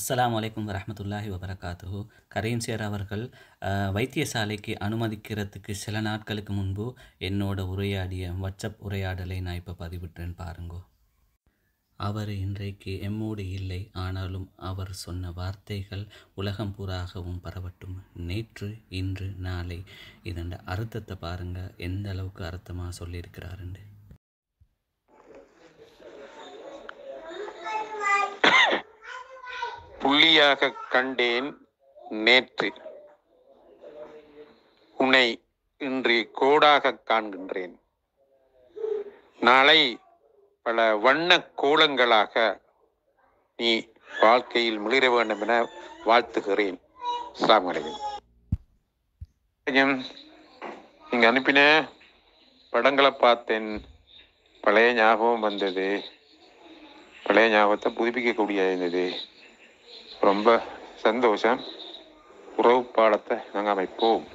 அஸ்லாம் வலைக்கம் வரமத்துல்லாஹி வபரகாத்து கரீம் சேர் அவர்கள் வைத்தியசாலைக்கு அனுமதிக்கிறதுக்கு சில நாட்களுக்கு முன்பு என்னோட உரையாடிய வாட்ஸ்அப் உரையாடலை நான் இப்போ பதிவிட்டேன் பாருங்கோ அவர் இன்றைக்கு எம்மோடு இல்லை ஆனாலும் அவர் சொன்ன வார்த்தைகள் உலகம் பூராகவும் பரவட்டும் நேற்று இன்று நாளை இதன் அர்த்தத்தை பாருங்கள் எந்த அளவுக்கு அர்த்தமாக சொல்லியிருக்கிறாருண்டு புள்ளியாக கண்டேன் நேற்று உன்னை இன்று கோடாக காண்கின்றேன் நாளை பல வண்ண கோலங்களாக நீ வாழ்க்கையில் மிளிர வேண்டும் என வாழ்த்துகிறேன் சாமலையும் நீங்க அனுப்பின படங்களை பார்த்தேன் பழைய ஞாபகம் வந்தது பழைய ஞாபகத்தை புதுப்பிக்கக்கூடிய இருந்தது ரொம்ப சந்தோஷம் உறவு பாலத்தை நாங்கள் அமைப்போம்